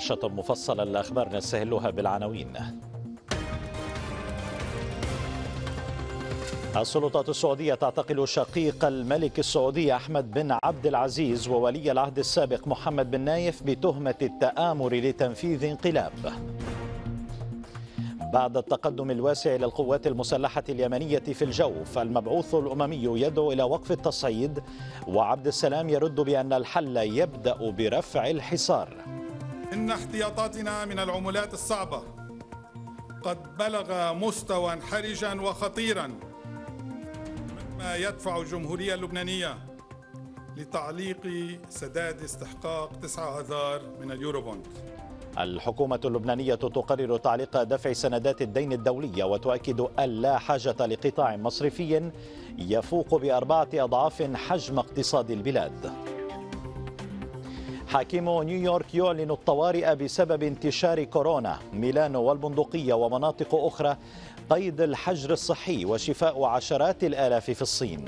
نشاطا مفصلا لأخبار نستهلها بالعناوين السلطات السعودية تعتقل شقيق الملك السعودي أحمد بن عبد العزيز وولي العهد السابق محمد بن نايف بتهمة التآمر لتنفيذ انقلاب بعد التقدم الواسع للقوات المسلحة اليمنية في الجو فالمبعوث الأممي يدعو إلى وقف التصعيد وعبد السلام يرد بأن الحل يبدأ برفع الحصار إن احتياطاتنا من العملات الصعبة قد بلغ مستوى حرجا وخطيرا مما يدفع الجمهورية اللبنانية لتعليق سداد استحقاق اذار من اليوروبوند الحكومة اللبنانية تقرر تعليق دفع سندات الدين الدولية وتؤكد أن لا حاجة لقطاع مصرفي يفوق بأربعة أضعاف حجم اقتصاد البلاد حاكم نيويورك يعلن الطوارئ بسبب انتشار كورونا ميلانو والبندقية ومناطق أخرى قيد الحجر الصحي وشفاء عشرات الآلاف في الصين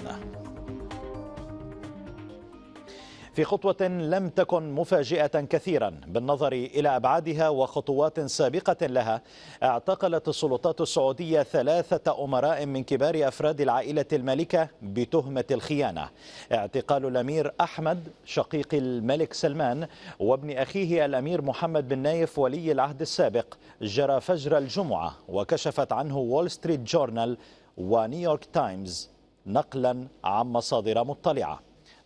في خطوة لم تكن مفاجئة كثيرا بالنظر إلى أبعادها وخطوات سابقة لها اعتقلت السلطات السعودية ثلاثة أمراء من كبار أفراد العائلة المالكة بتهمة الخيانة اعتقال الأمير أحمد شقيق الملك سلمان وابن أخيه الأمير محمد بن نايف ولي العهد السابق جرى فجر الجمعة وكشفت عنه وول ستريت جورنال ونيويورك تايمز نقلا عن مصادر مطلعه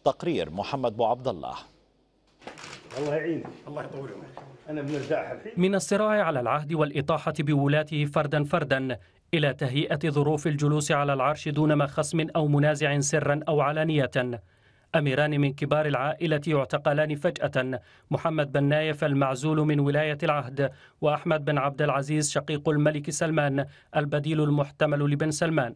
تقرير محمد بو عبد الله الله يعينك الله يطول عمرك انا بنرجعها الحين من الصراع على العهد والاطاحه بولاته فردا فردا الى تهيئه ظروف الجلوس على العرش دون ما خصم او منازع سرا او علانيه أميران من كبار العائلة يعتقلان فجأة محمد بن نايف المعزول من ولاية العهد وأحمد بن عبد العزيز شقيق الملك سلمان البديل المحتمل لبن سلمان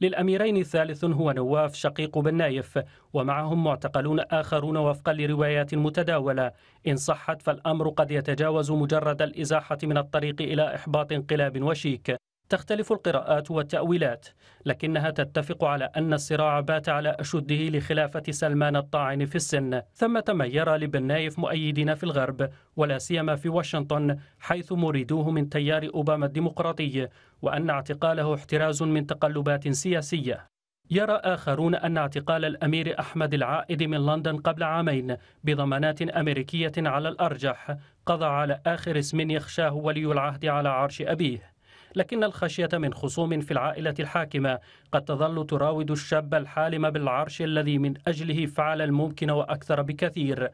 للأميرين ثالث هو نواف شقيق بن نايف ومعهم معتقلون آخرون وفقا لروايات متداولة إن صحت فالأمر قد يتجاوز مجرد الإزاحة من الطريق إلى إحباط انقلاب وشيك تختلف القراءات والتأويلات لكنها تتفق على أن الصراع بات على أشده لخلافة سلمان الطاعن في السن ثمة من يرى لبن نايف مؤيدين في الغرب ولا سيما في واشنطن حيث مريدوه من تيار أوباما الديمقراطي وأن اعتقاله احتراز من تقلبات سياسية يرى آخرون أن اعتقال الأمير أحمد العائد من لندن قبل عامين بضمانات أمريكية على الأرجح قضى على آخر اسم يخشاه ولي العهد على عرش أبيه لكن الخشية من خصوم في العائلة الحاكمة قد تظل تراود الشاب الحالم بالعرش الذي من أجله فعل الممكن وأكثر بكثير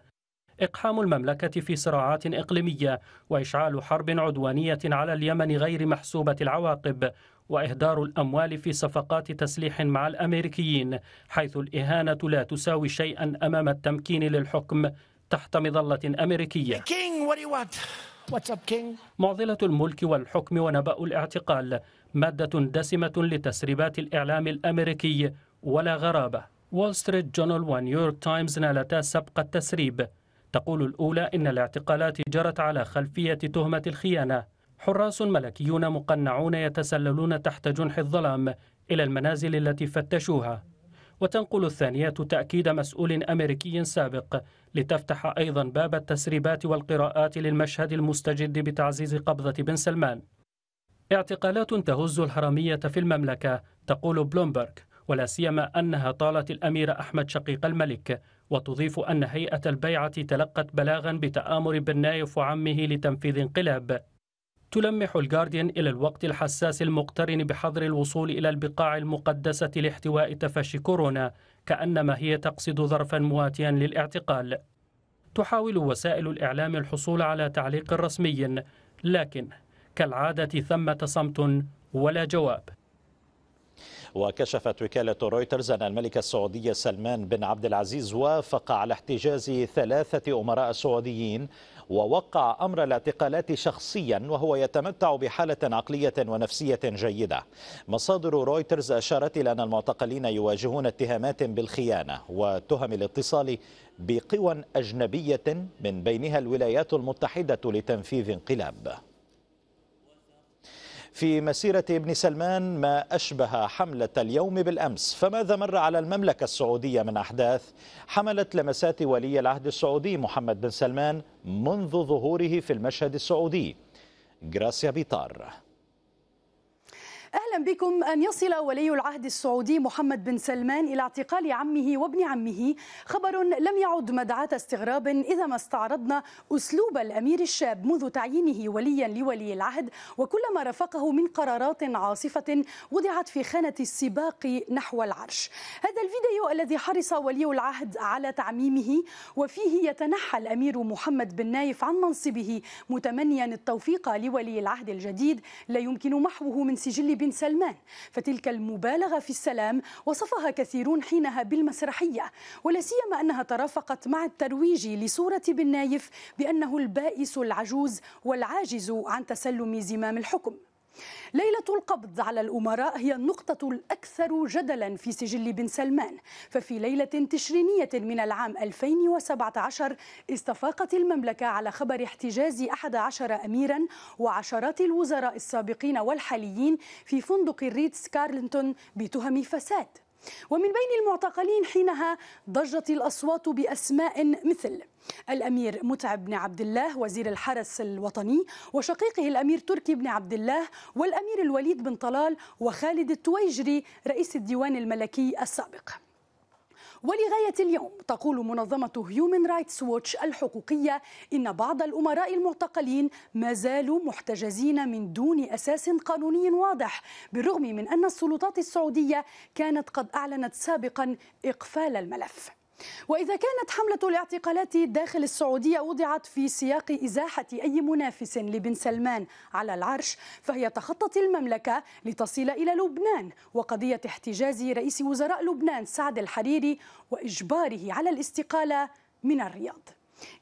إقحام المملكة في صراعات إقليمية وإشعال حرب عدوانية على اليمن غير محسوبة العواقب وإهدار الأموال في صفقات تسليح مع الأمريكيين حيث الإهانة لا تساوي شيئا أمام التمكين للحكم تحت مظلة أمريكية معضلة الملك والحكم ونبأ الاعتقال مادة دسمة لتسريبات الإعلام الأمريكي ولا غرابة وول ستريت جورنال ونيويورك تايمز نالتا سبق التسريب تقول الأولى إن الاعتقالات جرت على خلفية تهمة الخيانة حراس ملكيون مقنعون يتسللون تحت جنح الظلام إلى المنازل التي فتشوها وتنقل الثانية تأكيد مسؤول أمريكي سابق لتفتح أيضا باب التسريبات والقراءات للمشهد المستجد بتعزيز قبضة بن سلمان اعتقالات تهز الحرامية في المملكة تقول بلومبرغ ولا سيما أنها طالت الأمير أحمد شقيق الملك وتضيف أن هيئة البيعة تلقت بلاغا بتآمر نايف وعمه لتنفيذ انقلاب تلمح الجارديان إلى الوقت الحساس المقترن بحظر الوصول إلى البقاع المقدسة لاحتواء تفشي كورونا كأنما هي تقصد ظرفا مواتيا للاعتقال تحاول وسائل الإعلام الحصول على تعليق رسمي لكن كالعادة ثمة صمت ولا جواب وكشفت وكالة رويترز أن الملك السعودي سلمان بن عبد العزيز وافق على احتجاز ثلاثة أمراء سعوديين ووقع أمر الاعتقالات شخصيا وهو يتمتع بحالة عقلية ونفسية جيدة مصادر رويترز أشارت إلى أن المعتقلين يواجهون اتهامات بالخيانة وتهم الاتصال بقوى أجنبية من بينها الولايات المتحدة لتنفيذ انقلاب في مسيرة ابن سلمان ما أشبه حملة اليوم بالأمس فماذا مر على المملكة السعودية من أحداث حملت لمسات ولي العهد السعودي محمد بن سلمان منذ ظهوره في المشهد السعودي جراسيا بيطار أهلا بكم أن يصل ولي العهد السعودي محمد بن سلمان إلى اعتقال عمه وابن عمه خبر لم يعد مدعاة استغراب إذا ما استعرضنا أسلوب الأمير الشاب منذ تعيينه وليا لولي العهد وكل ما رافقه من قرارات عاصفة وضعت في خانة السباق نحو العرش هذا الفيديو الذي حرص ولي العهد على تعميمه وفيه يتنحى الأمير محمد بن نايف عن منصبه متمنيا التوفيق لولي العهد الجديد لا يمكن محوه من سجل بن سلمان فتلك المبالغة في السلام وصفها كثيرون حينها بالمسرحية ولا سيما أنها ترافقت مع الترويج لصورة بن نايف بأنه البائس العجوز والعاجز عن تسلم زمام الحكم ليلة القبض على الأمراء هي النقطة الأكثر جدلا في سجل بن سلمان ففي ليلة تشرينية من العام 2017 استفاقت المملكة على خبر احتجاز 11 أميرا وعشرات الوزراء السابقين والحاليين في فندق الريتس كارلينتون بتهم فساد ومن بين المعتقلين حينها ضجت الأصوات بأسماء مثل الامير متعب بن عبد الله وزير الحرس الوطني وشقيقه الامير تركي بن عبد الله والامير الوليد بن طلال وخالد التويجري رئيس الديوان الملكي السابق ولغاية اليوم تقول منظمة هيومن رايتس ووتش الحقوقية إن بعض الأمراء المعتقلين ما زالوا محتجزين من دون أساس قانوني واضح بالرغم من أن السلطات السعودية كانت قد أعلنت سابقا إقفال الملف وإذا كانت حملة الاعتقالات داخل السعودية وضعت في سياق إزاحة أي منافس لبن سلمان على العرش فهي تخطت المملكة لتصل إلى لبنان وقضية احتجاز رئيس وزراء لبنان سعد الحريري وإجباره على الاستقالة من الرياض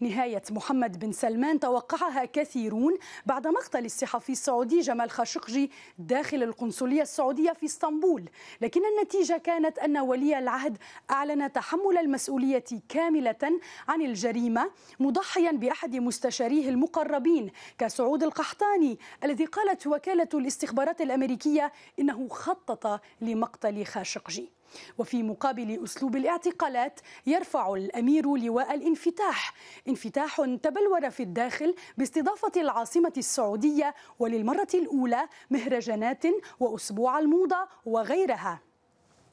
نهاية محمد بن سلمان توقعها كثيرون بعد مقتل الصحفي السعودي جمال خاشقجي داخل القنصلية السعودية في اسطنبول لكن النتيجة كانت أن ولي العهد أعلن تحمل المسؤولية كاملة عن الجريمة مضحيا بأحد مستشاريه المقربين كسعود القحطاني الذي قالت وكالة الاستخبارات الأمريكية إنه خطط لمقتل خاشقجي وفي مقابل أسلوب الاعتقالات يرفع الأمير لواء الانفتاح انفتاح تبلور في الداخل باستضافة العاصمة السعودية وللمرة الأولى مهرجانات وأسبوع الموضة وغيرها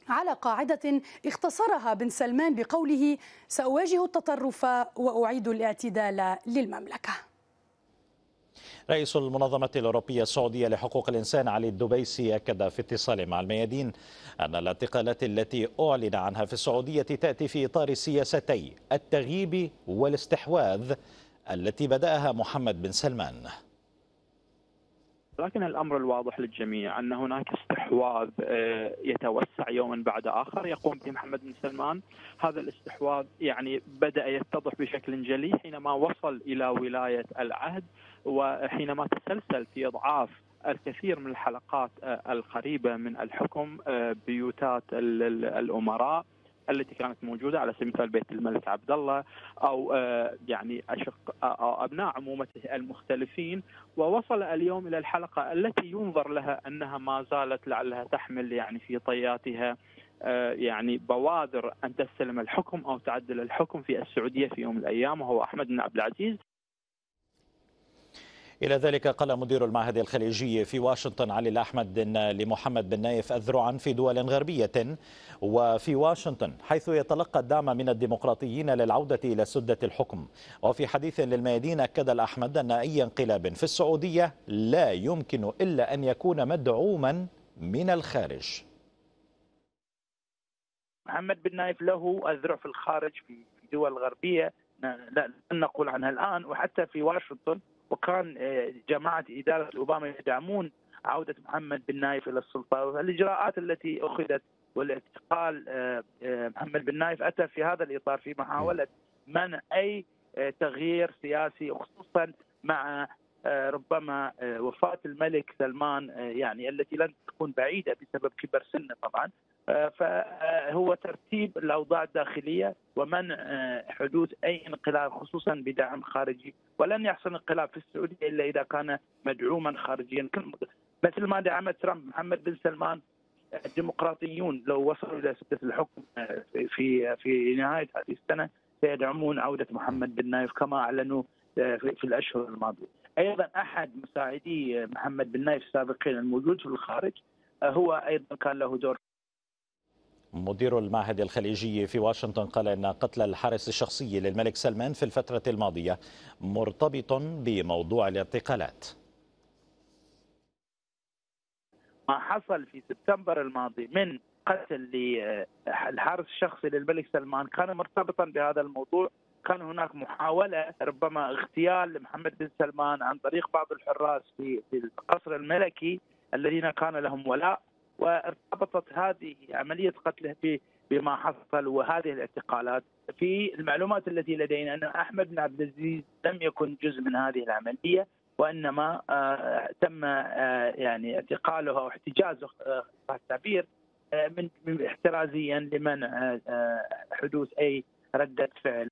على قاعدة اختصرها بن سلمان بقوله سأواجه التطرف وأعيد الاعتدال للمملكة رئيس المنظمة الأوروبية السعودية لحقوق الإنسان علي الدبيسي أكد في اتصال مع الميادين أن الاعتقالات التي أعلن عنها في السعودية تأتي في إطار سياستي التغييب والاستحواذ التي بدأها محمد بن سلمان لكن الامر الواضح للجميع ان هناك استحواذ آه، يتوسع يوما بعد اخر يقوم به محمد بن سلمان، هذا الاستحواذ يعني بدا يتضح بشكل جلي حينما وصل الى ولايه العهد وحينما تسلسل في اضعاف الكثير من الحلقات آه، القريبه من الحكم آه، بيوتات الامراء التي كانت موجوده على سبيل المثال بيت الملك عبد الله او آه، يعني اشق او آه، آه، ابناء عمومته المختلفين ووصل اليوم الى الحلقه التي ينظر لها انها ما زالت لعلها تحمل يعني في طياتها يعني بوادر ان تستلم الحكم او تعدل الحكم في السعوديه في يوم من الايام وهو احمد بن عبد العزيز إلى ذلك قال مدير المعهد الخليجي في واشنطن علي الأحمد لمحمد بن نايف أذرعا في دول غربية وفي واشنطن حيث يتلقى الدعم من الديمقراطيين للعودة إلى سدة الحكم وفي حديث للميادين أكد الأحمد أن أي انقلاب في السعودية لا يمكن إلا أن يكون مدعوما من الخارج محمد بن نايف له أذرع في الخارج في دول غربية لا نقول عنها الآن وحتى في واشنطن وكان آه، جماعه اداره اوباما يدعمون عوده محمد بن نايف الى السلطه والاجراءات التي اخذت والاعتقال آه، آه، محمد بن نايف اتى في هذا الاطار في محاوله منع اي تغيير سياسي خصوصا مع آه، ربما آه، وفاة الملك سلمان آه، يعني التي لن تكون بعيدة بسبب كبر سنه طبعا فهو ترتيب الأوضاع الداخلية ومنع حدوث أي انقلاب خصوصا بدعم خارجي ولن يحصل انقلاب في السعودية إلا إذا كان مدعوما خارجيا مثل ما دعم ترامب محمد بن سلمان الديمقراطيون لو وصلوا إلى سدة الحكم في في نهاية هذه السنة سيدعمون عودة محمد بن نايف كما أعلنوا في الأشهر الماضية ايضا احد مساعدي محمد بن نايف السابقين الموجود في الخارج آه، هو ايضا كان له دور مدير المعهد الخليجي في واشنطن قال ان قتل الحارس الشخصي للملك سلمان في الفتره الماضيه مرتبط بموضوع الاعتقالات ما حصل في سبتمبر الماضي من قتل آه، الحارس الشخصي للملك سلمان كان مرتبطا بهذا الموضوع كان هناك محاولة ربما اغتيال لمحمد بن سلمان عن طريق بعض الحراس في في القصر الملكي الذين كان لهم ولاء وارتبطت هذه عملية قتله في بما حصل وهذه الاعتقالات في المعلومات التي لدينا أن أحمد بن عبد العزيز لم يكن جزء من هذه العملية وإنما آه، تم آه، يعني اعتقاله أو احتجازه آه، التعبير من احترازيا لمنع حدوث أي ردة فعل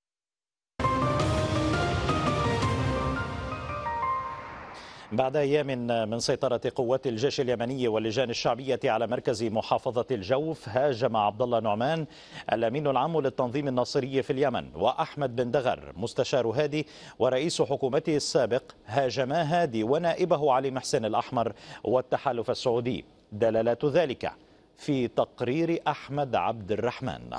بعد أيام من سيطرة قوات الجيش اليمني واللجان الشعبية على مركز محافظة الجوف هاجم عبد الله نعمان الأمين العام للتنظيم الناصري في اليمن وأحمد بن دغر مستشار هادي ورئيس حكومته السابق هاجما هادي ونائبه علي محسن الأحمر والتحالف السعودي دلالات ذلك في تقرير أحمد عبد الرحمن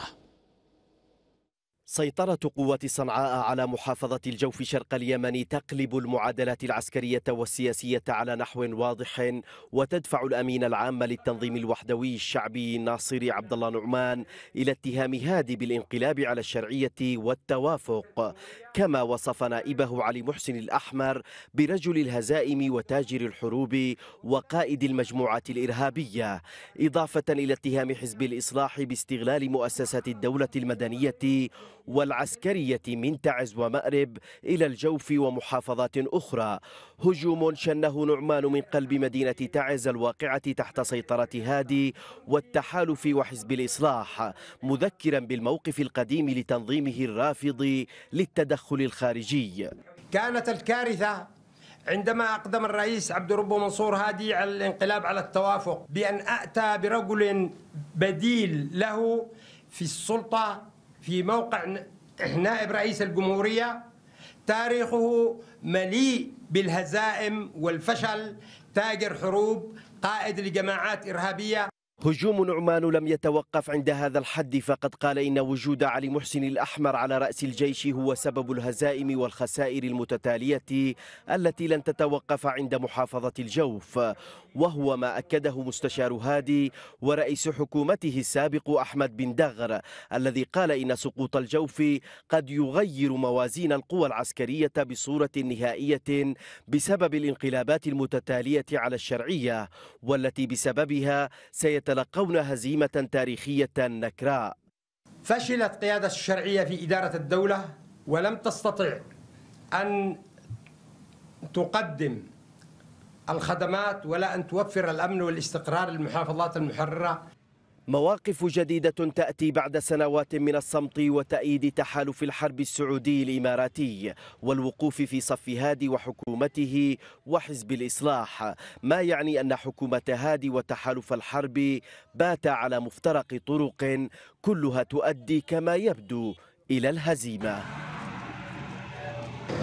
سيطرة قوات صنعاء على محافظة الجوف شرق اليمن تقلب المعادلات العسكرية والسياسية على نحو واضح وتدفع الأمين العام للتنظيم الوحدوي الشعبي ناصر عبد الله نعمان إلى اتهام هادي بالانقلاب على الشرعية والتوافق كما وصف نائبه علي محسن الأحمر برجل الهزائم وتاجر الحروب وقائد المجموعات الإرهابية إضافة إلى اتهام حزب الإصلاح باستغلال مؤسسات الدولة المدنية والعسكرية من تعز ومأرب إلى الجوف ومحافظات أخرى هجوم شنه نعمان من قلب مدينة تعز الواقعة تحت سيطرة هادي والتحالف وحزب الإصلاح مذكرا بالموقف القديم لتنظيمه الرافض للتدخل الخارجي كانت الكارثة عندما أقدم الرئيس عبد الرب منصور هادي على الانقلاب على التوافق بأن أتى برجل بديل له في السلطة في موقع نائب رئيس الجمهورية تاريخه مليء بالهزائم والفشل تاجر حروب قائد لجماعات إرهابية هجوم نعمان لم يتوقف عند هذا الحد فقد قال إن وجود علي محسن الأحمر على رأس الجيش هو سبب الهزائم والخسائر المتتالية التي لن تتوقف عند محافظة الجوف وهو ما أكده مستشار هادي ورئيس حكومته السابق أحمد بن دغر الذي قال إن سقوط الجوف قد يغير موازين القوى العسكرية بصورة نهائية بسبب الانقلابات المتتالية على الشرعية والتي بسببها سيتم يتلقون هزيمة تاريخية نكراء فشلت قيادة الشرعية في إدارة الدولة ولم تستطع أن تقدم الخدمات ولا أن توفر الأمن والاستقرار للمحافظات المحررة مواقف جديدة تأتي بعد سنوات من الصمت وتأييد تحالف الحرب السعودي الإماراتي والوقوف في صف هادي وحكومته وحزب الإصلاح ما يعني أن حكومة هادي وتحالف الحرب بات على مفترق طرق كلها تؤدي كما يبدو إلى الهزيمة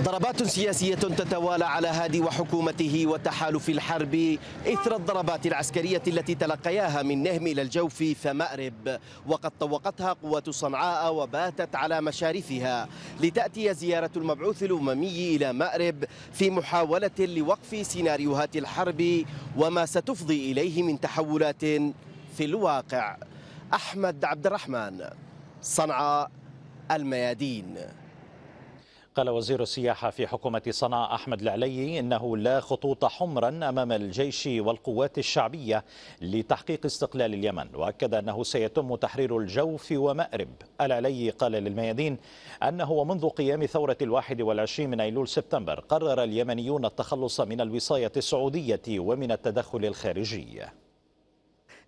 ضربات سياسية تتوالى على هادي وحكومته وتحالف الحرب إثر الضربات العسكرية التي تلقياها من نهم إلى الجوف فمأرب وقد طوقتها قوات صنعاء وباتت على مشارفها لتأتي زيارة المبعوث الأممي إلى مأرب في محاولة لوقف سيناريوهات الحرب وما ستفضي إليه من تحولات في الواقع أحمد عبد الرحمن صنعاء الميادين قال وزير السياحة في حكومة صنعاء أحمد العلي إنه لا خطوط حمرا أمام الجيش والقوات الشعبية لتحقيق استقلال اليمن وأكد أنه سيتم تحرير الجوف ومأرب العلي قال للميادين أنه ومنذ قيام ثورة الواحد والعشرين من أيلول سبتمبر قرر اليمنيون التخلص من الوصاية السعودية ومن التدخل الخارجي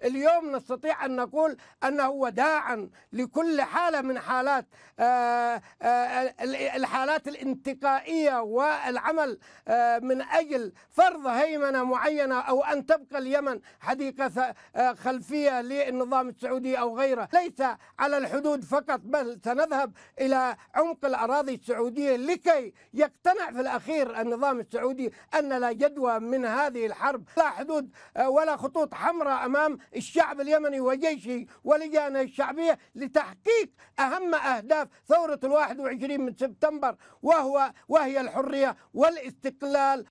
اليوم نستطيع أن نقول أنه وداعا لكل حالة من حالات آه، آه، الحالات الانتقائية والعمل آه، من أجل فرض هيمنة معينة أو أن تبقى اليمن حديقة خلفية للنظام السعودي أو غيره ليس على الحدود فقط بل سنذهب إلى عمق الأراضي السعودية لكي يقتنع في الأخير النظام السعودي أن لا جدوى من هذه الحرب لا حدود ولا خطوط حمراء أمام الشعب اليمني وجيشه ولجانه الشعبية لتحقيق أهم أهداف ثورة الواحد وعشرين من سبتمبر وهو وهي الحرية والاستقلال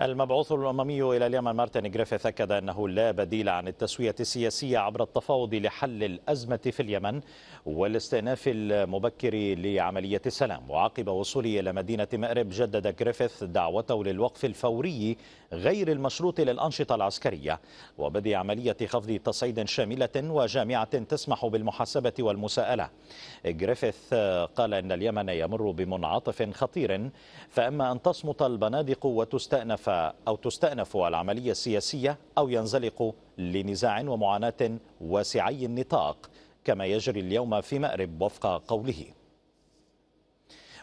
المبعوث الأممي إلى اليمن مارتن جريفيث أكد أنه لا بديل عن التسوية السياسية عبر التفاوض لحل الأزمة في اليمن والاستئناف المبكر لعملية السلام وعقب وصوله إلى مدينة مأرب جدد جريفيث دعوته للوقف الفوري غير المشروط للأنشطة العسكرية وبدء عملية خفض تصعيد شاملة وجامعة تسمح بالمحاسبة والمساءلة جريفيث قال إن اليمن يمر بمنعطف خطير فأما أن تصمت البنادق وتستأنف أو تستأنف العملية السياسية أو ينزلق لنزاع ومعاناة واسعي النطاق كما يجري اليوم في مأرب وفق قوله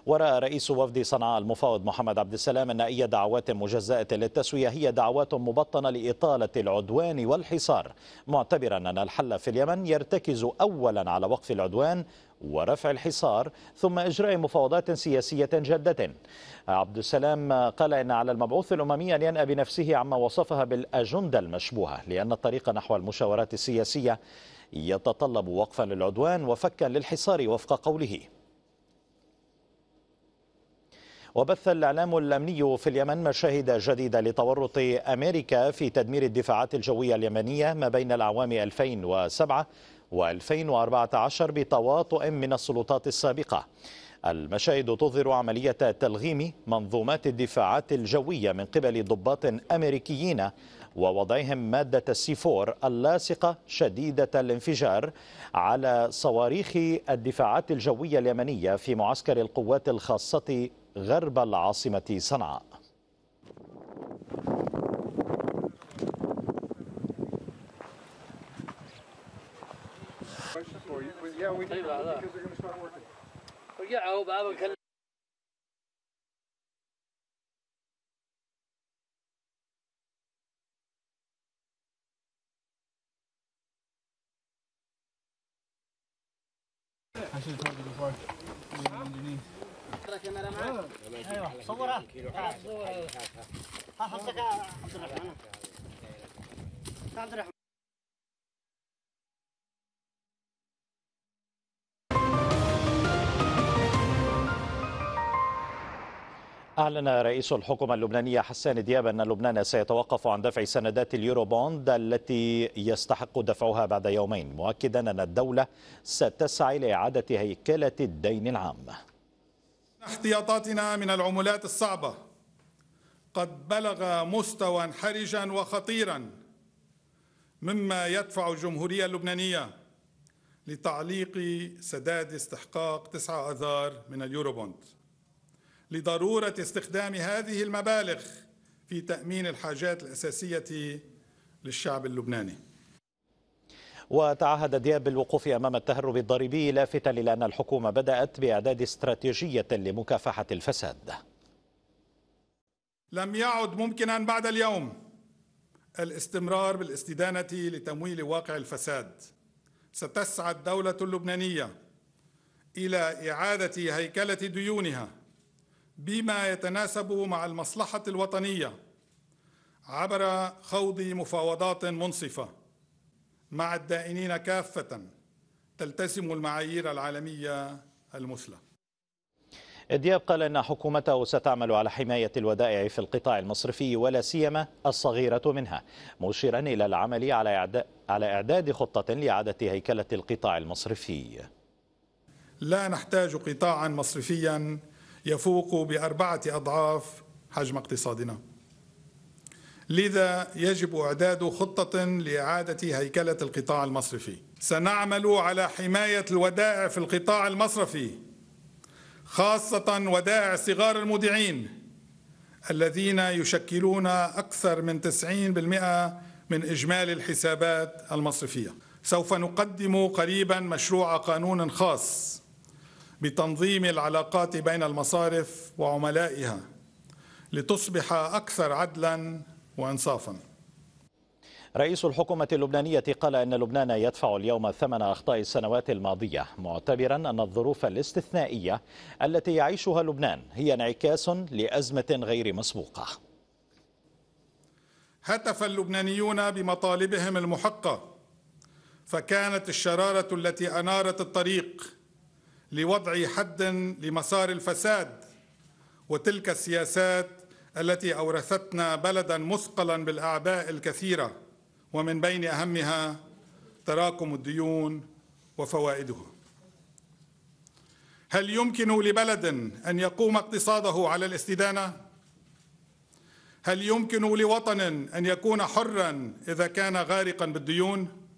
ورأى رئيس وفد صنعاء المفاوض محمد عبد السلام أن أي دعوات مجزأة للتسوية هي دعوات مبطنة لإطالة العدوان والحصار معتبرا أن الحل في اليمن يرتكز أولا على وقف العدوان ورفع الحصار ثم إجراء مفاوضات سياسية جادة عبد السلام قال إن على المبعوث الأممي أن ينأى بنفسه عما وصفها بالأجندة المشبوهة لأن الطريق نحو المشاورات السياسية يتطلب وقفا للعدوان وفكا للحصار وفق قوله وبث الإعلام الأمني في اليمن مشاهد جديدة لتورط أمريكا في تدمير الدفاعات الجوية اليمنية ما بين العوام 2007 و2014 بتواطؤ من السلطات السابقة المشاهد تظهر عملية تلغيم منظومات الدفاعات الجوية من قبل ضباط أمريكيين ووضعهم مادة السيفور اللاصقة شديدة الانفجار على صواريخ الدفاعات الجوية اليمنية في معسكر القوات الخاصة غرب العاصمة صنعاء Yeah, we did. Yeah, I hope I will. I should have told you before. Huh? Yeah. Yeah. Yeah. Yeah. أعلن رئيس الحكومة اللبنانية حسان دياب أن لبنان سيتوقف عن دفع سندات اليورو بوند التي يستحق دفعها بعد يومين مؤكدا أن الدولة ستسعى لإعادة هيكلة الدين العام احتياطاتنا من العملات الصعبة قد بلغ مستوى حرجا وخطيرا مما يدفع الجمهورية اللبنانية لتعليق سداد استحقاق 9 أذار من اليورو بوند لضروره استخدام هذه المبالغ في تامين الحاجات الاساسيه للشعب اللبناني وتعهد دياب بالوقوف امام التهرب الضريبي لافتا الى ان الحكومه بدات باعداد استراتيجيه لمكافحه الفساد. لم يعد ممكنا بعد اليوم الاستمرار بالاستدانه لتمويل واقع الفساد. ستسعى الدوله اللبنانيه الى اعاده هيكله ديونها بما يتناسب مع المصلحة الوطنية عبر خوض مفاوضات منصفة مع الدائنين كافة تلتزم المعايير العالمية المثلى دياب قال أن حكومته ستعمل على حماية الودائع في القطاع المصرفي ولا سيما الصغيرة منها مشيرا إلى العمل على إعداد خطة لإعادة هيكلة القطاع المصرفي لا نحتاج قطاعا مصرفيا يفوق بأربعة أضعاف حجم اقتصادنا لذا يجب إعداد خطة لإعادة هيكلة القطاع المصرفي سنعمل على حماية الودائع في القطاع المصرفي خاصة ودائع صغار المودعين الذين يشكلون أكثر من 90% من إجمالي الحسابات المصرفية سوف نقدم قريبا مشروع قانون خاص بتنظيم العلاقات بين المصارف وعملائها لتصبح أكثر عدلا وإنصافا رئيس الحكومة اللبنانية قال أن لبنان يدفع اليوم ثمن أخطاء السنوات الماضية معتبرا أن الظروف الاستثنائية التي يعيشها لبنان هي انعكاس لأزمة غير مسبوقة هتف اللبنانيون بمطالبهم المحقة فكانت الشرارة التي أنارت الطريق لوضع حد لمسار الفساد وتلك السياسات التي اورثتنا بلدا مثقلا بالاعباء الكثيره ومن بين اهمها تراكم الديون وفوائدها هل يمكن لبلد ان يقوم اقتصاده على الاستدانه هل يمكن لوطن ان يكون حرا اذا كان غارقا بالديون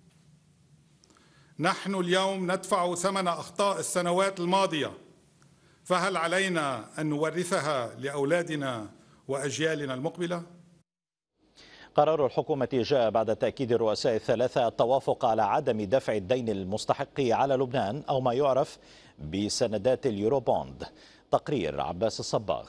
نحن اليوم ندفع ثمن أخطاء السنوات الماضية فهل علينا أن نورثها لأولادنا وأجيالنا المقبلة؟ قرار الحكومة جاء بعد تأكيد الرؤساء الثلاثة التوافق على عدم دفع الدين المستحق على لبنان أو ما يعرف بسندات اليوروبوند تقرير عباس الصباغ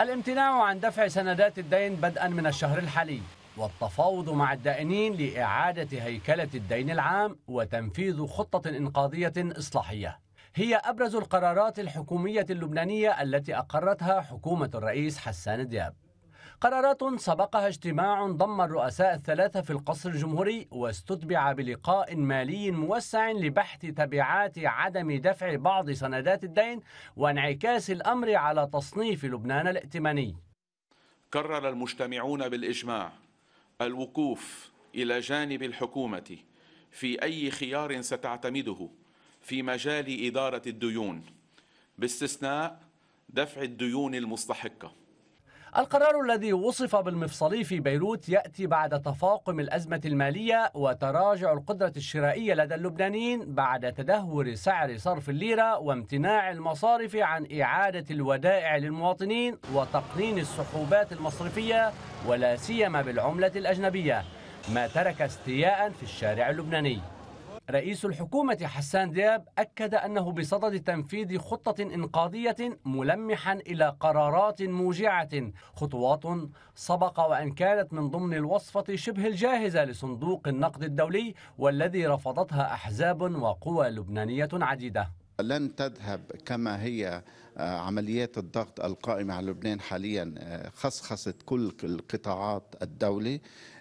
الامتناع عن دفع سندات الدين بدءا من الشهر الحالي والتفاوض مع الدائنين لإعادة هيكلة الدين العام وتنفيذ خطة إنقاذية إصلاحية هي أبرز القرارات الحكومية اللبنانية التي أقرتها حكومة الرئيس حسان دياب قرارات سبقها اجتماع ضم الرؤساء الثلاثة في القصر الجمهوري واستتبع بلقاء مالي موسع لبحث تبعات عدم دفع بعض سندات الدين وانعكاس الأمر على تصنيف لبنان الائتماني. كرر المجتمعون بالإجماع الوقوف إلى جانب الحكومة في أي خيار ستعتمده في مجال إدارة الديون باستثناء دفع الديون المستحقة القرار الذي وصف بالمفصلي في بيروت يأتي بعد تفاقم الأزمة المالية وتراجع القدرة الشرائية لدى اللبنانيين بعد تدهور سعر صرف الليرة وامتناع المصارف عن إعادة الودائع للمواطنين وتقنين السحوبات المصرفية ولا سيما بالعملة الأجنبية ما ترك استياء في الشارع اللبناني رئيس الحكومة حسان دياب أكد أنه بصدد تنفيذ خطة إنقاذية ملمحا إلى قرارات موجعة خطوات سبق وأن كانت من ضمن الوصفة شبه الجاهزة لصندوق النقد الدولي والذي رفضتها أحزاب وقوى لبنانية عديدة لن تذهب كما هي آه، عمليات الضغط القائمة على لبنان حاليا آه، خصخصة كل القطاعات الدولة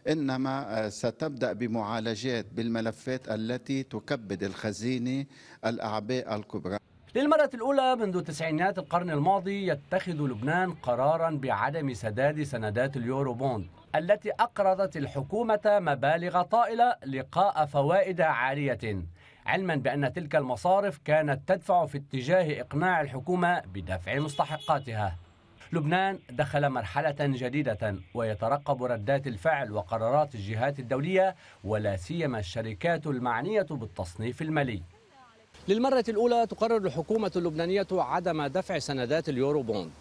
انما آه، ستبدا بمعالجات بالملفات التي تكبد الخزينه الاعباء الكبرى للمرة الأولى منذ تسعينيات القرن الماضي يتخذ لبنان قرارا بعدم سداد سندات اليورو بوند التي أقرضت الحكومة مبالغ طائلة لقاء فوائد عالية علما بأن تلك المصارف كانت تدفع في اتجاه إقناع الحكومة بدفع مستحقاتها لبنان دخل مرحلة جديدة ويترقب ردات الفعل وقرارات الجهات الدولية ولا سيما الشركات المعنية بالتصنيف المالي للمرة الأولى تقرر الحكومة اللبنانية عدم دفع سندات اليورو بوند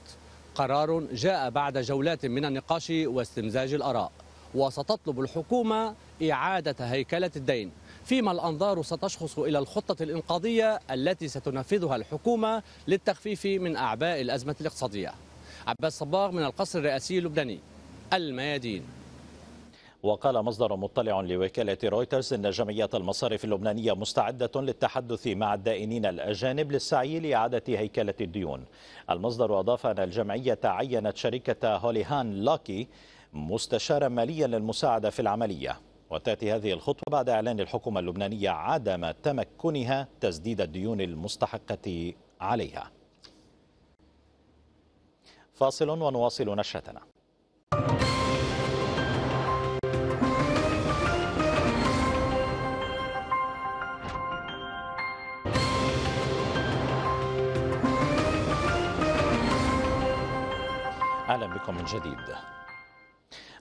قرار جاء بعد جولات من النقاش واستمزاج الآراء وستطلب الحكومة إعادة هيكلة الدين فيما الأنظار ستشخص إلى الخطة الإنقاذية التي ستنفذها الحكومة للتخفيف من أعباء الأزمة الاقتصادية عباس صباغ من القصر الرئاسي اللبناني الميادين وقال مصدر مطلع لوكالة رويترز إن جمعية المصارف اللبنانية مستعدة للتحدث مع الدائنين الأجانب للسعي لإعادة هيكلة الديون المصدر أضاف أن الجمعية عينت شركة هوليهان لاكي مستشارا ماليا للمساعدة في العملية وتأتي هذه الخطوة بعد إعلان الحكومة اللبنانية عدم تمكنها تسديد الديون المستحقة عليها فاصل ونواصل نشرتنا اهلا بكم من جديد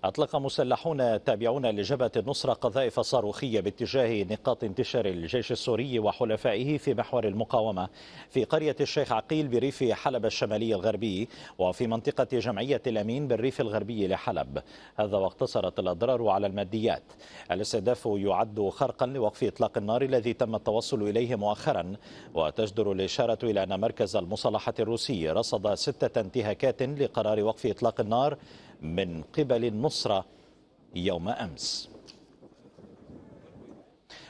أطلق مسلحون تابعون لجبهة النصرة قذائف صاروخية باتجاه نقاط انتشار الجيش السوري وحلفائه في محور المقاومة في قرية الشيخ عقيل بريف حلب الشمالي الغربي وفي منطقة جمعية الأمين بالريف الغربي لحلب هذا واقتصرت الأضرار على الماديات الاستهداف يعد خرقا لوقف إطلاق النار الذي تم التوصل إليه مؤخرا وتجدر الإشارة إلى أن مركز المصالحة الروسي رصد ستة انتهاكات لقرار وقف إطلاق النار من قبل النصرة يوم أمس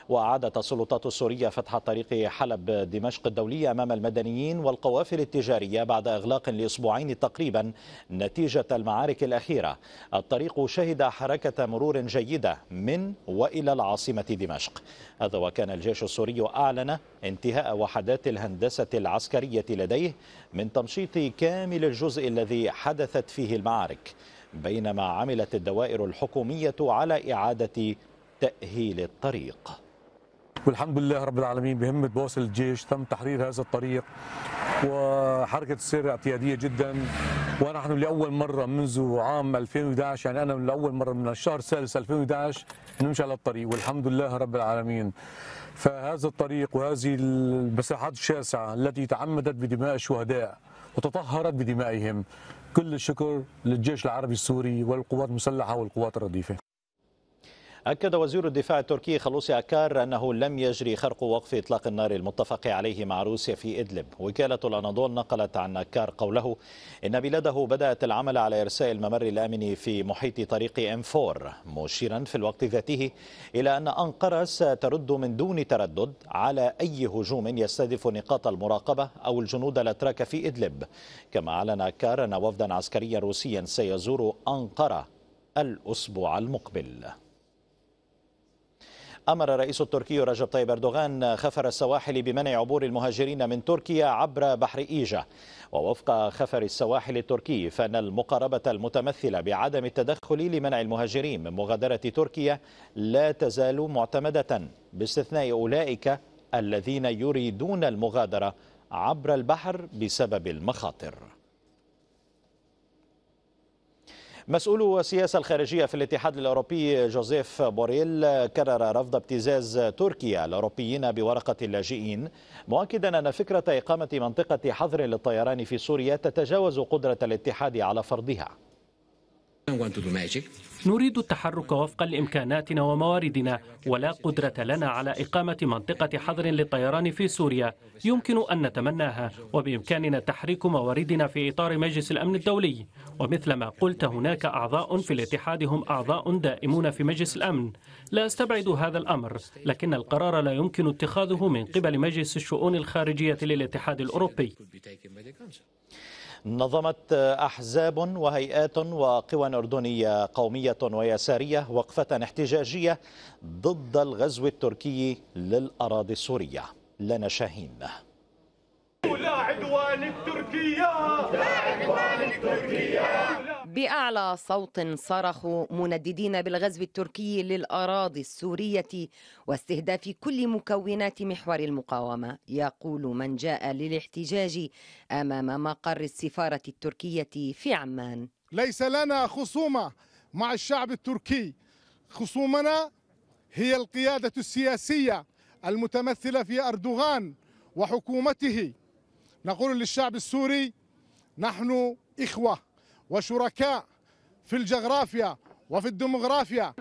وأعادت السلطات السورية فتح طريق حلب دمشق الدولية أمام المدنيين والقوافل التجارية بعد إغلاق لأسبوعين تقريبا نتيجة المعارك الأخيرة الطريق شهد حركة مرور جيدة من وإلى العاصمة دمشق هذا وكان الجيش السوري أعلن انتهاء وحدات الهندسة العسكرية لديه من تمشيط كامل الجزء الذي حدثت فيه المعارك بينما عملت الدوائر الحكومية على إعادة تأهيل الطريق والحمد لله رب العالمين بهمة بواصل الجيش تم تحرير هذا الطريق وحركة السير اعتيادية جدا ونحن لأول مرة منذ عام 2011 يعني أنا من لأول مرة من الشهر الثالث 2011 نمشي على الطريق والحمد لله رب العالمين فهذا الطريق وهذه المساحات الشاسعة التي تعمدت بدماء الشهداء وتطهرت بدمائهم كل الشكر للجيش العربي السوري والقوات المسلحة والقوات الرديفة أكد وزير الدفاع التركي خلوصي أكار أنه لم يجري خرق وقف إطلاق النار المتفق عليه مع روسيا في إدلب وكالة الأناضول نقلت عن أكار قوله إن بلاده بدأت العمل على إرساء الممر الآمن في محيط طريق إم 4 مشيرا في الوقت ذاته إلى أن أنقرة سترد من دون تردد على أي هجوم يستهدف نقاط المراقبة أو الجنود الأتراك في إدلب كما أعلن أكار أن وفدا عسكريا روسيا سيزور أنقرة الأسبوع المقبل أمر الرئيس التركي رجب طيب أردوغان خفر السواحل بمنع عبور المهاجرين من تركيا عبر بحر إيجا ووفق خفر السواحل التركي فإن المقاربة المتمثلة بعدم التدخل لمنع المهاجرين من مغادرة تركيا لا تزال معتمدة باستثناء أولئك الذين يريدون المغادرة عبر البحر بسبب المخاطر مسؤول السياسة الخارجية في الاتحاد الأوروبي جوزيف بوريل كرر رفض ابتزاز تركيا الأوروبيين بورقة اللاجئين مؤكدا أن فكرة إقامة منطقة حظر للطيران في سوريا تتجاوز قدرة الاتحاد على فرضها. نريد التحرك وفقا لإمكاناتنا ومواردنا ولا قدرة لنا على إقامة منطقة حظر للطيران في سوريا يمكن أن نتمناها وبإمكاننا تحريك مواردنا في إطار مجلس الأمن الدولي ومثل ما قلت هناك أعضاء في الاتحاد هم أعضاء دائمون في مجلس الأمن لا أستبعد هذا الأمر لكن القرار لا يمكن اتخاذه من قبل مجلس الشؤون الخارجية للاتحاد الأوروبي نظمت أحزاب وهيئات وقوى أردنية قومية ويسارية وقفة احتجاجية ضد الغزو التركي للأراضي السورية لنا شاهين لا عدوانك تركيا لا تركيا بأعلى صوت صرخوا منددين بالغزو التركي للأراضي السورية واستهداف كل مكونات محور المقاومة يقول من جاء للاحتجاج أمام مقر السفارة التركية في عمان ليس لنا خصومة مع الشعب التركي خصومنا هي القيادة السياسية المتمثلة في أردوغان وحكومته نقول للشعب السوري نحن إخوة وشركاء في الجغرافيا وفي الديمغرافيا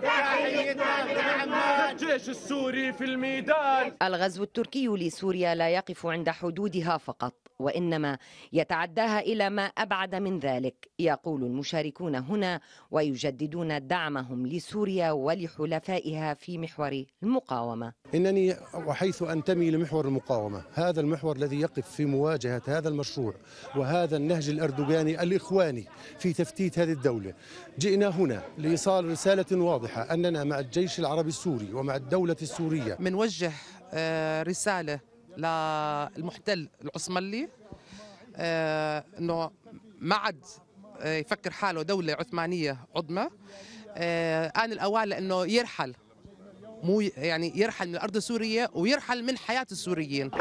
الجيش السوري في الميدان الغزو التركي لسوريا لا يقف عند حدودها فقط وإنما يتعداها إلى ما أبعد من ذلك يقول المشاركون هنا ويجددون دعمهم لسوريا ولحلفائها في محور المقاومة إنني وحيث أنتمي لمحور المقاومة هذا المحور الذي يقف في مواجهة هذا المشروع وهذا النهج الأردوغاني الإخواني في تفتيت هذه الدولة جئنا هنا لإيصال رسالة واضحة أننا مع الجيش العربي السوري ومع الدولة السورية من وجه آه، رسالة للمحتل العثماني آه، انه ما عد آه، يفكر حاله دولة عثمانية عظمى آن الأوان لأنه يرحل مو يعني يرحل من الارض السوريه ويرحل من حياه السوريين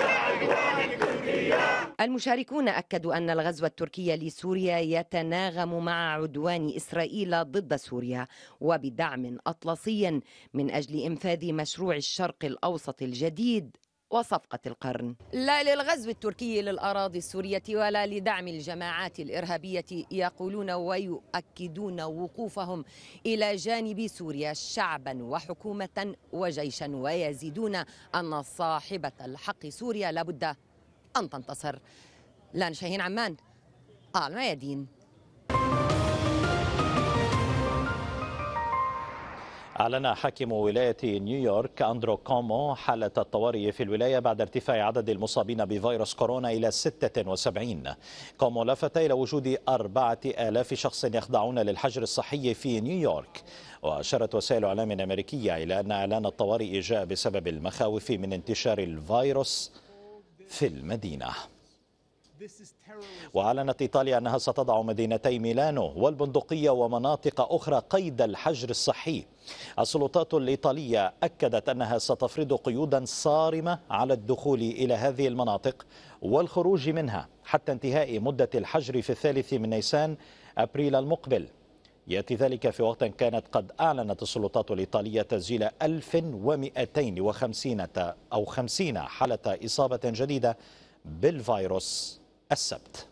المشاركون اكدوا ان الغزو التركي لسوريا يتناغم مع عدوان اسرائيل ضد سوريا وبدعم اطلسي من اجل انفاذ مشروع الشرق الاوسط الجديد وصفقة القرن لا للغزو التركي للأراضي السورية ولا لدعم الجماعات الإرهابية يقولون ويؤكدون وقوفهم إلى جانب سوريا شعبا وحكومة وجيشا ويزيدون أن صاحبة الحق سوريا لابد أن تنتصر لان شاهين عمان آل ميادين أعلن حاكم ولاية نيويورك أندرو كومو حالة الطوارئ في الولاية بعد ارتفاع عدد المصابين بفيروس كورونا إلى 76 كومو لفت إلى وجود 4000 شخص يخضعون للحجر الصحي في نيويورك وأشارت وسائل إعلام أمريكية إلى أن إعلان الطوارئ جاء بسبب المخاوف من انتشار الفيروس في المدينه وأعلنت إيطاليا أنها ستضع مدينتي ميلانو والبندقية ومناطق أخرى قيد الحجر الصحي السلطات الإيطالية أكدت أنها ستفرض قيودا صارمة على الدخول إلى هذه المناطق والخروج منها حتى انتهاء مدة الحجر في الثالث من نيسان أبريل المقبل يأتي ذلك في وقت كانت قد أعلنت السلطات الإيطالية تسجيل 1250 أو 50 حالة إصابة جديدة بالفيروس السبت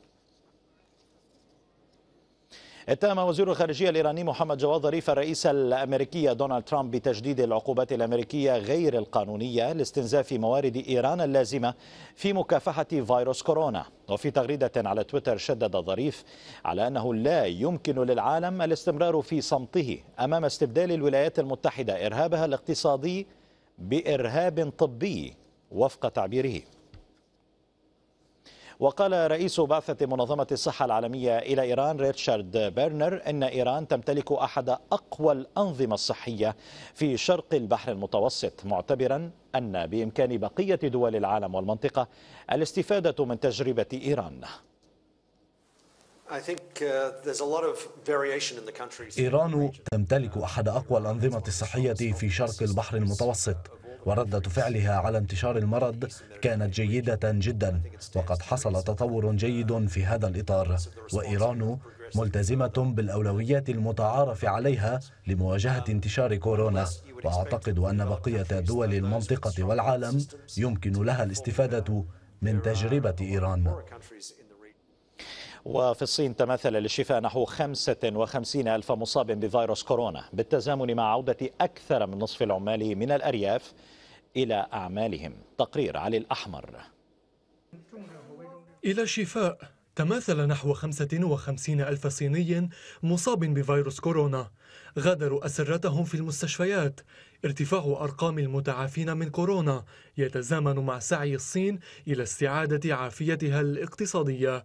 اتهم وزير الخارجية الإيراني محمد جواد ظريف الرئيس الأمريكي دونالد ترامب بتجديد العقوبات الأمريكية غير القانونية لاستنزاف موارد إيران اللازمة في مكافحة فيروس كورونا وفي تغريدة على تويتر شدد ظريف على أنه لا يمكن للعالم الاستمرار في صمته أمام استبدال الولايات المتحدة إرهابها الاقتصادي بإرهاب طبي وفق تعبيره وقال رئيس بعثة منظمة الصحة العالمية إلى إيران ريتشارد بيرنر أن إيران تمتلك أحد أقوى الأنظمة الصحية في شرق البحر المتوسط معتبرا أن بإمكان بقية دول العالم والمنطقة الاستفادة من تجربة إيران uh, إيران تمتلك أحد أقوى الأنظمة الصحية في شرق البحر المتوسط وردة فعلها على انتشار المرض كانت جيدة جدا وقد حصل تطور جيد في هذا الإطار وإيران ملتزمة بالأولويات المتعارف عليها لمواجهة انتشار كورونا وأعتقد أن بقية دول المنطقة والعالم يمكن لها الاستفادة من تجربة إيران وفي الصين تمثل للشفاء نحو 55 ألف مصاب بفيروس كورونا بالتزامن مع عودة أكثر من نصف العمال من الأرياف إلى أعمالهم تقرير علي الأحمر إلى الشفاء تماثل نحو 55 ألف صيني مصاب بفيروس كورونا غادروا أسرتهم في المستشفيات ارتفاع أرقام المتعافين من كورونا يتزامن مع سعي الصين إلى استعادة عافيتها الاقتصادية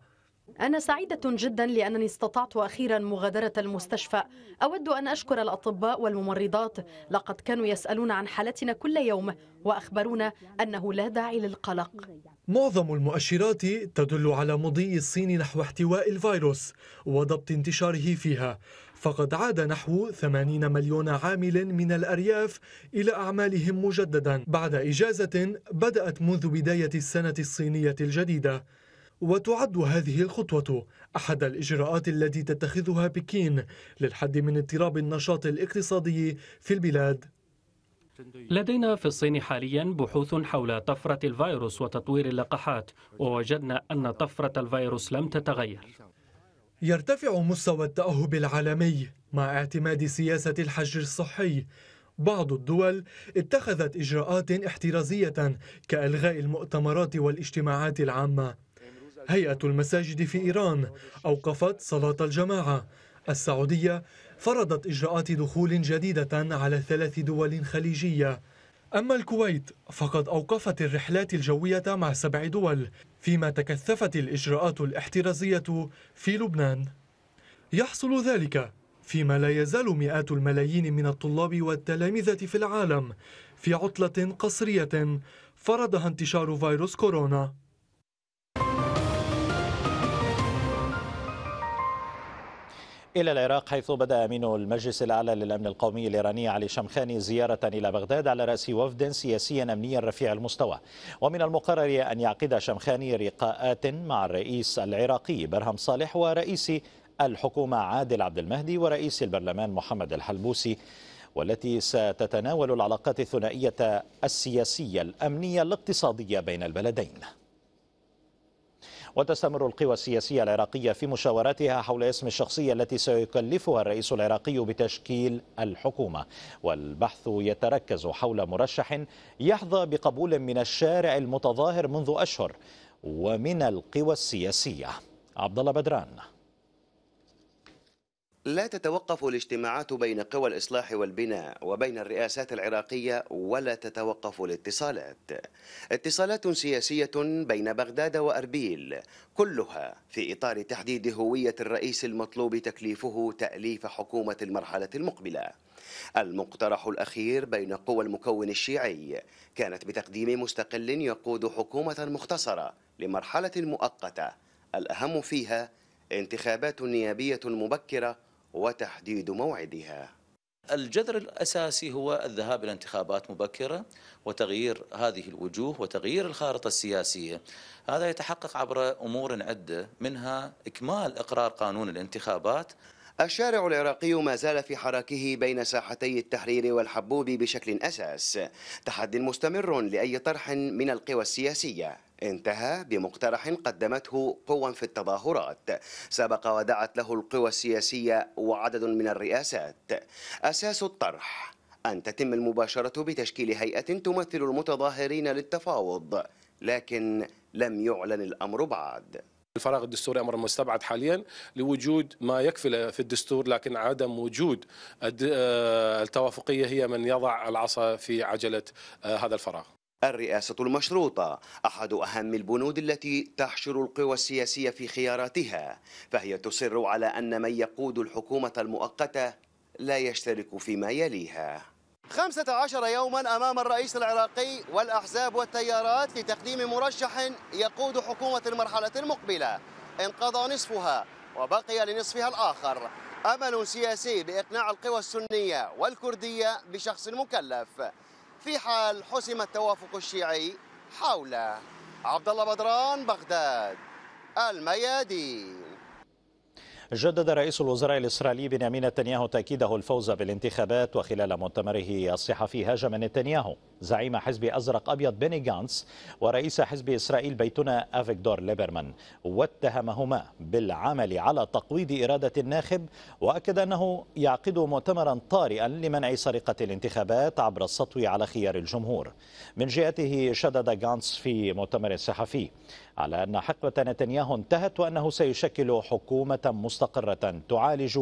أنا سعيدة جدا لأنني استطعت أخيرا مغادرة المستشفى أود أن أشكر الأطباء والممرضات لقد كانوا يسألون عن حالتنا كل يوم وأخبرونا أنه لا داعي للقلق معظم المؤشرات تدل على مضي الصين نحو احتواء الفيروس وضبط انتشاره فيها فقد عاد نحو 80 مليون عامل من الأرياف إلى أعمالهم مجددا بعد إجازة بدأت منذ بداية السنة الصينية الجديدة وتعد هذه الخطوة أحد الإجراءات التي تتخذها بكين للحد من اضطراب النشاط الاقتصادي في البلاد لدينا في الصين حاليا بحوث حول طفرة الفيروس وتطوير اللقاحات ووجدنا أن طفرة الفيروس لم تتغير يرتفع مستوى التأهب العالمي مع اعتماد سياسة الحجر الصحي بعض الدول اتخذت إجراءات احترازية كإلغاء المؤتمرات والاجتماعات العامة هيئة المساجد في إيران أوقفت صلاة الجماعة السعودية فرضت إجراءات دخول جديدة على ثلاث دول خليجية أما الكويت فقد أوقفت الرحلات الجوية مع سبع دول فيما تكثفت الإجراءات الاحترازية في لبنان يحصل ذلك فيما لا يزال مئات الملايين من الطلاب والتلامذة في العالم في عطلة قصرية فرضها انتشار فيروس كورونا إلى العراق حيث بدأ أمين المجلس الأعلى للأمن القومي الإيراني علي شمخاني زيارة إلى بغداد على رأس وفد سياسي أمني رفيع المستوى ومن المقرر أن يعقد شمخاني لقاءات مع الرئيس العراقي برهم صالح ورئيس الحكومة عادل عبد المهدي ورئيس البرلمان محمد الحلبوسي والتي ستتناول العلاقات الثنائية السياسية الأمنية الاقتصادية بين البلدين وتستمر القوى السياسية العراقية في مشاوراتها حول اسم الشخصية التي سيكلفها الرئيس العراقي بتشكيل الحكومة والبحث يتركز حول مرشح يحظى بقبول من الشارع المتظاهر منذ أشهر ومن القوى السياسية عبد الله بدران لا تتوقف الاجتماعات بين قوى الإصلاح والبناء وبين الرئاسات العراقية ولا تتوقف الاتصالات اتصالات سياسية بين بغداد وأربيل كلها في إطار تحديد هوية الرئيس المطلوب تكليفه تأليف حكومة المرحلة المقبلة المقترح الأخير بين قوى المكون الشيعي كانت بتقديم مستقل يقود حكومة مختصرة لمرحلة مؤقتة الأهم فيها انتخابات نيابية مبكرة وتحديد موعدها الجذر الأساسي هو الذهاب إلى انتخابات مبكرة وتغيير هذه الوجوه وتغيير الخارطة السياسية هذا يتحقق عبر أمور عدة منها إكمال إقرار قانون الانتخابات الشارع العراقي ما زال في حراكه بين ساحتي التحرير والحبوب بشكل أساس تحد مستمر لأي طرح من القوى السياسية انتهى بمقترح قدمته قوى في التظاهرات سبق ودعت له القوى السياسية وعدد من الرئاسات أساس الطرح أن تتم المباشرة بتشكيل هيئة تمثل المتظاهرين للتفاوض لكن لم يعلن الأمر بعد الفراغ الدستوري امر مستبعد حاليا لوجود ما يكفي في الدستور لكن عدم وجود آه، التوافقيه هي من يضع العصا في عجله آه، هذا الفراغ الرئاسة المشروطة أحد أهم البنود التي تحشر القوى السياسية في خياراتها فهي تصر على أن من يقود الحكومة المؤقتة لا يشترك فيما يليها 15 يوما أمام الرئيس العراقي والأحزاب والتيارات لتقديم مرشح يقود حكومة المرحلة المقبلة انقضى نصفها وبقي لنصفها الآخر أمل سياسي بإقناع القوى السنية والكردية بشخص مكلف في حال حسم التوافق الشيعي حول عبد الله بدران بغداد الميادين جدد رئيس الوزراء الإسرائيلي بنيامين نتنياهو تأكيده الفوز بالانتخابات وخلال مؤتمره الصحفي هاجم نتنياهو زعيم حزب أزرق أبيض بيني جانس ورئيس حزب إسرائيل بيتنا أفيكدور ليبرمان واتهمهما بالعمل على تقويض إرادة الناخب وأكد أنه يعقد مؤتمرا طارئا لمنع سرقة الانتخابات عبر السطو على خيار الجمهور من جهته شدد جانس في مؤتمر صحفي على أن حقبة نتنياهو انتهت وأنه سيشكل حكومة مستقرة تعالج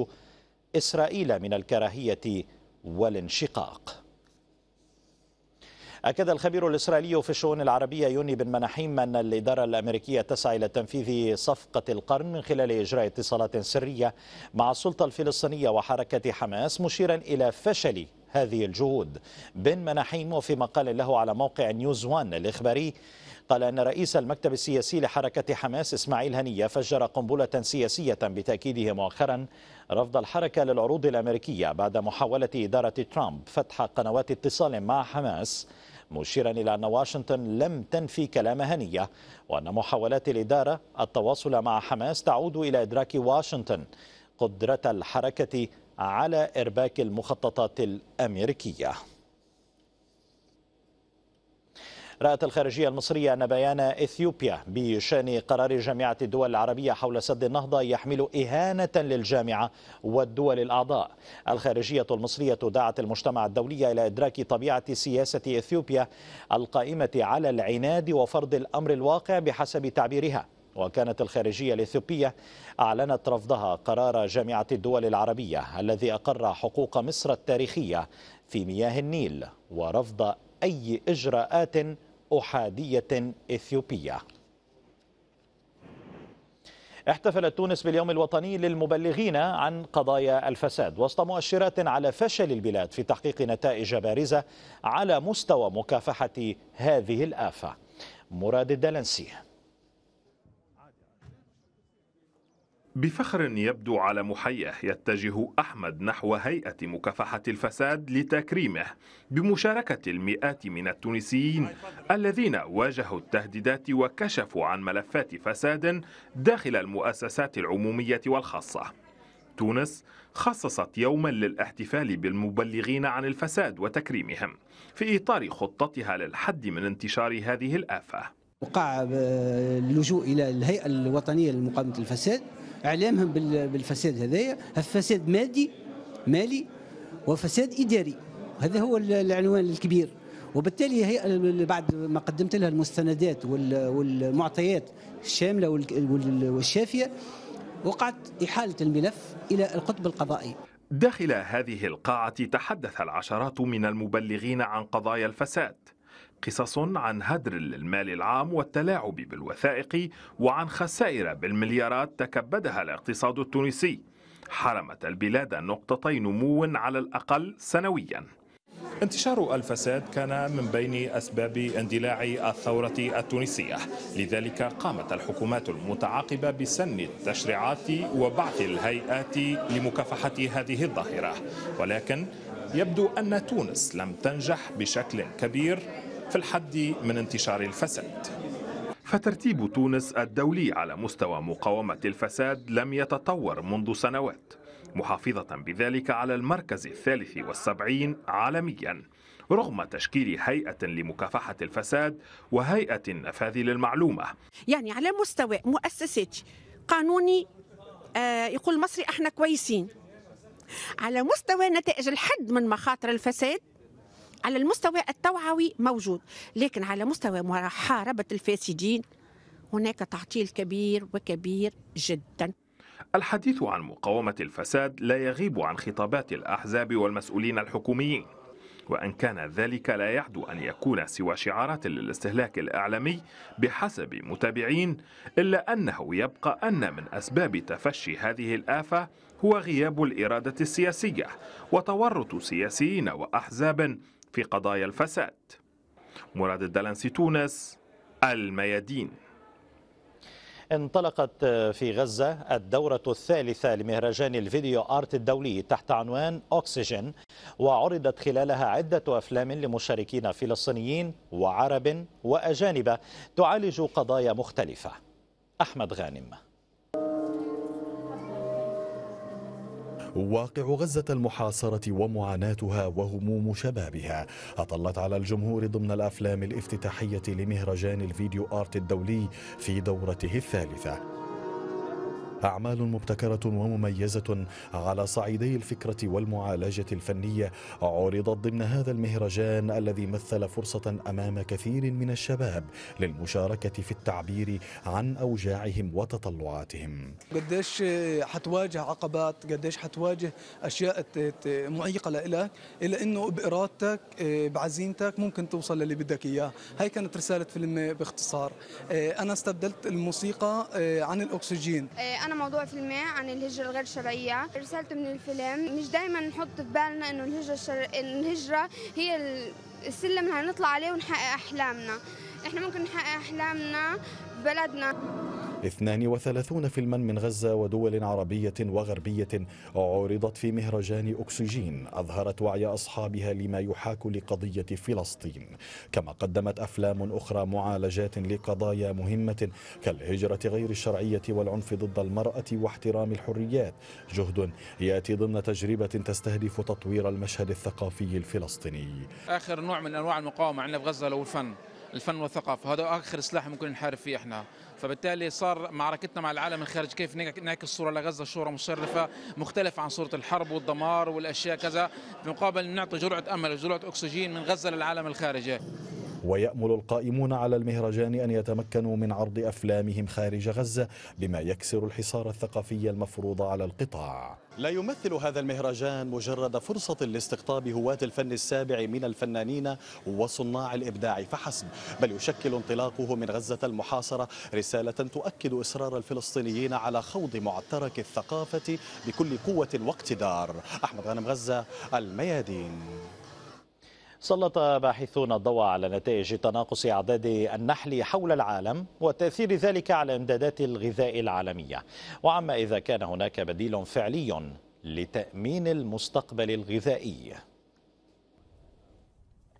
إسرائيل من الكراهية والانشقاق أكد الخبير الإسرائيلي في الشؤون العربية يوني بن مناحيم أن الإدارة الأمريكية تسعى إلى تنفيذ صفقة القرن من خلال إجراء اتصالات سرية مع السلطة الفلسطينية وحركة حماس مشيرا إلى فشل هذه الجهود بن مناحيم وفي مقال له على موقع نيوز وان الإخباري قال أن رئيس المكتب السياسي لحركة حماس إسماعيل هنية فجر قنبلة سياسية بتأكيده مؤخرا رفض الحركة للعروض الأمريكية بعد محاولة إدارة ترامب فتح قنوات اتصال مع حماس مشيرا إلى أن واشنطن لم تنفي كلام هنية وأن محاولات الإدارة التواصل مع حماس تعود إلى إدراك واشنطن قدرة الحركة على إرباك المخططات الأمريكية رأت الخارجية المصرية أن بيان إثيوبيا بشأن قرار جامعة الدول العربية حول سد النهضة يحمل إهانة للجامعة والدول الأعضاء الخارجية المصرية دعت المجتمع الدولي إلى إدراك طبيعة سياسة إثيوبيا القائمة على العناد وفرض الأمر الواقع بحسب تعبيرها وكانت الخارجية الإثيوبية أعلنت رفضها قرار جامعة الدول العربية الذي أقر حقوق مصر التاريخية في مياه النيل ورفض أي إجراءات أحادية إثيوبية احتفلت تونس باليوم الوطني للمبلغين عن قضايا الفساد وسط مؤشرات على فشل البلاد في تحقيق نتائج بارزة على مستوى مكافحة هذه الآفة مراد الدلنسي بفخر يبدو على محيه يتجه احمد نحو هيئه مكافحه الفساد لتكريمه بمشاركه المئات من التونسيين الذين واجهوا التهديدات وكشفوا عن ملفات فساد داخل المؤسسات العموميه والخاصه. تونس خصصت يوما للاحتفال بالمبلغين عن الفساد وتكريمهم في اطار خطتها للحد من انتشار هذه الافه. وقع اللجوء الى الهيئه الوطنيه لمقاومه الفساد اعلامهم بالفساد هذايا فساد مادي مالي وفساد اداري هذا هو العنوان الكبير وبالتالي هي بعد ما قدمت لها المستندات والمعطيات الشامله والشافيه وقعت احاله الملف الى القطب القضائي داخل هذه القاعه تحدث العشرات من المبلغين عن قضايا الفساد قصص عن هدر للمال العام والتلاعب بالوثائق وعن خسائر بالمليارات تكبدها الاقتصاد التونسي حرمت البلاد نقطتي نمو على الأقل سنوياً انتشار الفساد كان من بين اسباب اندلاع الثوره التونسيه، لذلك قامت الحكومات المتعاقبه بسن التشريعات وبعث الهيئات لمكافحه هذه الظاهره، ولكن يبدو ان تونس لم تنجح بشكل كبير في الحد من انتشار الفساد فترتيب تونس الدولي على مستوى مقاومة الفساد لم يتطور منذ سنوات محافظة بذلك على المركز الثالث والسبعين عالمياً رغم تشكيل هيئة لمكافحة الفساد وهيئة النفاذ للمعلومة يعني على مستوى مؤسساتي قانوني آه، يقول مصري احنا كويسين على مستوى نتائج الحد من مخاطر الفساد على المستوى التوعوي موجود لكن على مستوى محاربة الفاسدين هناك تعطيل كبير وكبير جدا الحديث عن مقاومة الفساد لا يغيب عن خطابات الأحزاب والمسؤولين الحكوميين وأن كان ذلك لا يعدو أن يكون سوى شعارات للاستهلاك الإعلامي بحسب متابعين إلا أنه يبقى أن من أسباب تفشي هذه الآفة هو غياب الإرادة السياسية وتورط سياسيين وأحزاب في قضايا الفساد مراد الدلنسي تونس الميادين انطلقت في غزة الدورة الثالثة لمهرجان الفيديو آرت الدولي تحت عنوان أوكسجين وعرضت خلالها عدة أفلام لمشاركين فلسطينيين وعرب وأجانب تعالج قضايا مختلفة أحمد غانم واقع غزة المحاصرة ومعاناتها وهموم شبابها أطلت على الجمهور ضمن الأفلام الافتتاحية لمهرجان الفيديو آرت الدولي في دورته الثالثة أعمال مبتكرة ومميزة على صعيدي الفكرة والمعالجة الفنية عرضت ضمن هذا المهرجان الذي مثل فرصة أمام كثير من الشباب للمشاركة في التعبير عن أوجاعهم وتطلعاتهم قديش حتواجه عقبات قديش حتواجه أشياء معيقة لإلك إلا أنه بإرادتك إيه، بعزيمتك ممكن توصل للي بدك إياه هاي كانت رسالة فيلم باختصار إيه، أنا استبدلت الموسيقى إيه، عن الأكسجين أنا موضوع فيلمي عن الهجرة الغير شرعية رسالته من الفيلم مش دائما نحط في بالنا إنه الهجرة الشر... الهجرة هي السلم اللي هنطلع عليه ونحقق أحلامنا إحنا ممكن نحقق أحلامنا بلدنا 32 فيلما من غزة ودول عربية وغربية عرضت في مهرجان أكسجين أظهرت وعي أصحابها لما يحاك لقضية فلسطين كما قدمت أفلام أخرى معالجات لقضايا مهمة كالهجرة غير الشرعية والعنف ضد المرأة واحترام الحريات جهد يأتي ضمن تجربة تستهدف تطوير المشهد الثقافي الفلسطيني آخر نوع من أنواع المقاومة عندنا في غزة لو الفن الفن والثقافه هذا اخر سلاح ممكن نحارب فيه احنا فبالتالي صار معركتنا مع العالم الخارجي كيف نعكس صوره لغزه صوره مشرفه مختلفه عن صوره الحرب والدمار والاشياء كذا بمقابل نعطي جرعه امل وجرعه اكسجين من غزه للعالم الخارجي ويأمل القائمون على المهرجان أن يتمكنوا من عرض أفلامهم خارج غزة بما يكسر الحصار الثقافي المفروض على القطاع لا يمثل هذا المهرجان مجرد فرصة لاستقطاب هواة الفن السابع من الفنانين وصناع الإبداع فحسب بل يشكل انطلاقه من غزة المحاصرة رسالة تؤكد إصرار الفلسطينيين على خوض معترك الثقافة بكل قوة واقتدار أحمد غنم غزة الميادين سلط باحثون الضوء على نتائج تناقص أعداد النحل حول العالم وتأثير ذلك على إمدادات الغذاء العالمية وعما إذا كان هناك بديل فعلي لتأمين المستقبل الغذائي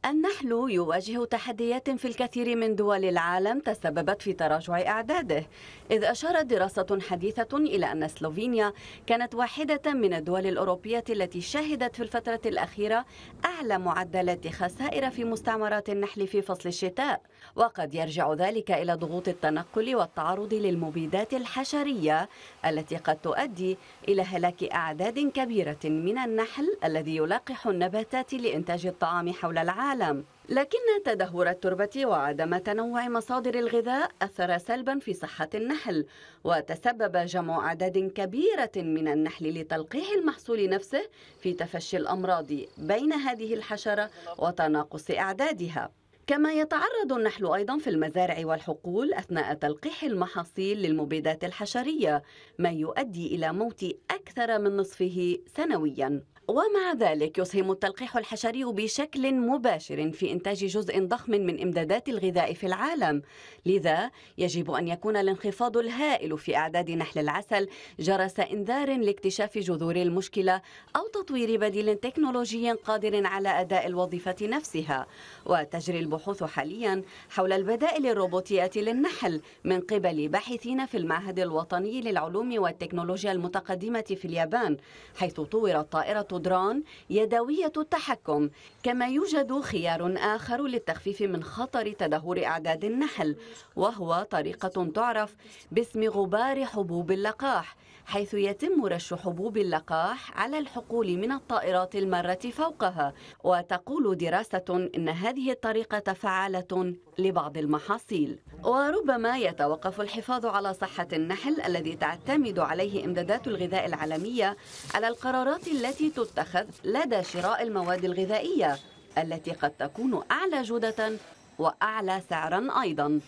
النحل يواجه تحديات في الكثير من دول العالم تسببت في تراجع أعداده إذ أشارت دراسة حديثة إلى أن سلوفينيا كانت واحدة من الدول الأوروبية التي شهدت في الفترة الأخيرة أعلى معدلات خسائر في مستعمرات النحل في فصل الشتاء وقد يرجع ذلك إلى ضغوط التنقل والتعرض للمبيدات الحشرية التي قد تؤدي إلى هلاك أعداد كبيرة من النحل الذي يلقح النباتات لإنتاج الطعام حول العالم لكن تدهور التربة وعدم تنوع مصادر الغذاء أثر سلبا في صحة النحل وتسبب جمع أعداد كبيرة من النحل لتلقيح المحصول نفسه في تفشي الأمراض بين هذه الحشرة وتناقص أعدادها كما يتعرض النحل أيضا في المزارع والحقول أثناء تلقيح المحاصيل للمبيدات الحشرية ما يؤدي إلى موت أكثر من نصفه سنويا ومع ذلك يسهم التلقيح الحشري بشكل مباشر في انتاج جزء ضخم من امدادات الغذاء في العالم لذا يجب ان يكون الانخفاض الهائل في اعداد نحل العسل جرس انذار لاكتشاف جذور المشكله او تطوير بديل تكنولوجي قادر على اداء الوظيفه نفسها وتجري البحوث حاليا حول البدائل الروبوتيه للنحل من قبل باحثين في المعهد الوطني للعلوم والتكنولوجيا المتقدمه في اليابان حيث طورت طائره الصدران يدوية التحكم كما يوجد خيار آخر للتخفيف من خطر تدهور أعداد النحل وهو طريقة تعرف باسم غبار حبوب اللقاح حيث يتم رش حبوب اللقاح على الحقول من الطائرات المارة فوقها وتقول دراسة إن هذه الطريقة فعالة لبعض المحاصيل وربما يتوقف الحفاظ على صحة النحل الذي تعتمد عليه إمدادات الغذاء العالمية على القرارات التي تتخذ لدى شراء المواد الغذائية التي قد تكون أعلى جودة وأعلى سعرا أيضا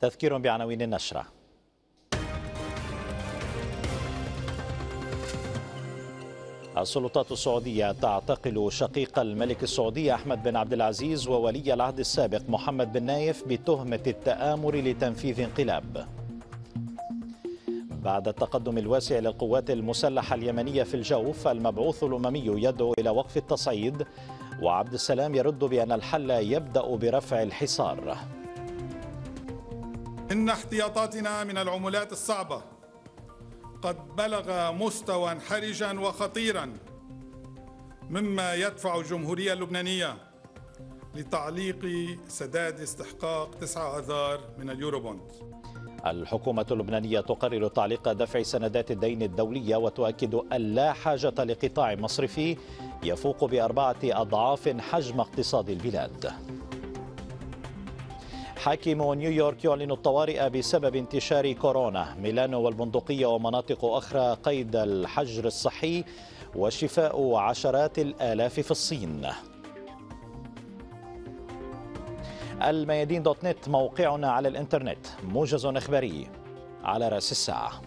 تذكير بعناوين النشره السلطات السعودية تعتقل شقيق الملك السعودي أحمد بن عبد العزيز وولي العهد السابق محمد بن نايف بتهمة التآمر لتنفيذ انقلاب بعد التقدم الواسع للقوات المسلحة اليمنية في الجوف المبعوث الأممي يدعو إلى وقف التصعيد وعبد السلام يرد بأن الحل يبدأ برفع الحصار إن احتياطاتنا من العملات الصعبة قد بلغ مستوى حرجا وخطيرا مما يدفع الجمهورية اللبنانية لتعليق سداد استحقاق 9 آذار من اليوروبوند الحكومة اللبنانية تقرر تعليق دفع سندات الدين الدولية وتؤكد أن لا حاجة لقطاع مصرفي يفوق بأربعة أضعاف حجم اقتصاد البلاد حاكم نيويورك يعلن الطوارئ بسبب انتشار كورونا ميلانو والبندقية ومناطق أخرى قيد الحجر الصحي وشفاء عشرات الآلاف في الصين الميادين دوت نت موقعنا على الانترنت موجز إخباري على رأس الساعة